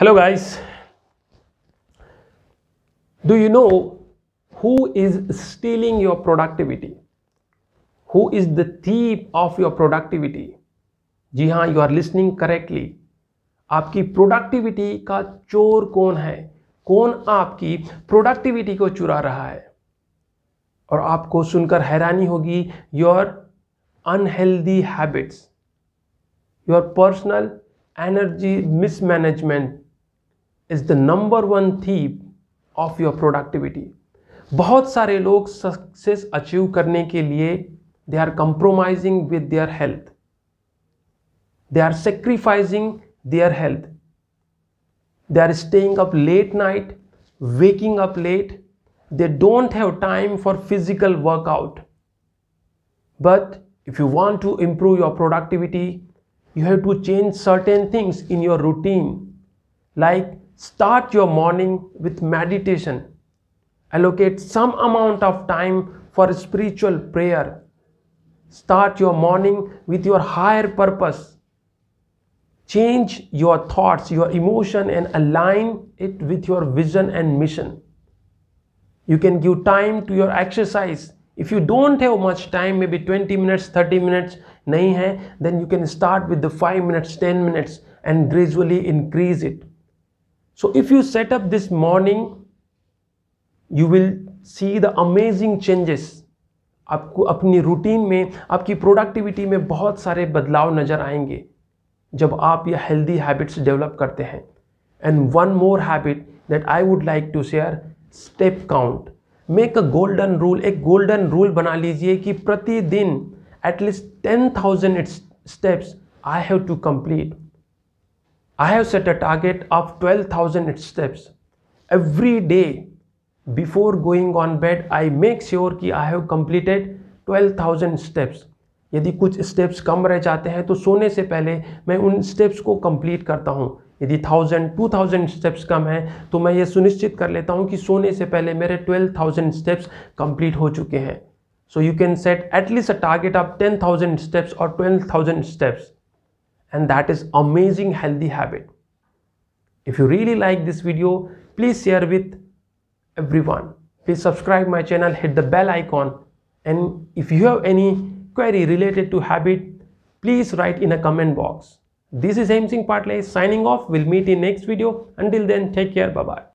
Hello guys. Do you know who is stealing your productivity? Who is the thief of your productivity? जी हाँ you are listening correctly आपकी productivity का चोर कौन है कौन आपकी प्रोडक्टिविटी को चुरा रहा है और आपको सुनकर हैरानी होगी your unhealthy habits your personal energy mismanagement Is the number one thief of your productivity. बहुत सारे लोग सक्सेस अचीव करने के लिए they are compromising with their health they are sacrificing their health they are staying up late night waking up late, they don't have time for physical workout. But if you want to improve your productivity, you have to change certain things in your routine, like Start your morning with meditation. Allocate some amount of time for spiritual prayer. Start your morning with your higher purpose. Change your thoughts, your emotion, and align it with your vision and mission. You can give time to your exercise. If you don't have much time, maybe 20 minutes, 30 minutes, nahi hai, then you can start with the 5 minutes, 10 minutes, and gradually increase it. So if you set up this morning, you will see the amazing changes आपको अपनी routine में आपकी productivity में बहुत सारे बदलाव नज़र आएंगे जब आप यह हेल्दी हैबिट्स डेवलप करते हैं and one more habit that I would like to share step count make a golden rule एक गोल्डन रूल बना लीजिए कि प्रतिदिन at least ten thousand steps I have to complete I have set a target of twelve thousand steps every day before going on bed I make sure कि I have completed twelve thousand steps यदि कुछ steps कम रह जाते हैं तो सोने से पहले मैं उन स्टेप्स को कंप्लीट करता हूँ यदि थाउजेंड टू थाउजेंड स्टेप्स कम है तो मैं ये सुनिश्चित कर लेता हूँ कि सोने से पहले मेरे ट्वेल्व थाउजेंड स्टेप्स कंप्लीट हो चुके हैं so you can set at least a target of ten thousand steps और twelve thousand steps and that is amazing healthy habit if you really like this video please share with everyone please subscribe my channel hit the bell icon and if you have any query related to habit please write in a comment box this is Singh Patley signing off we'll meet in next video until then take care bye bye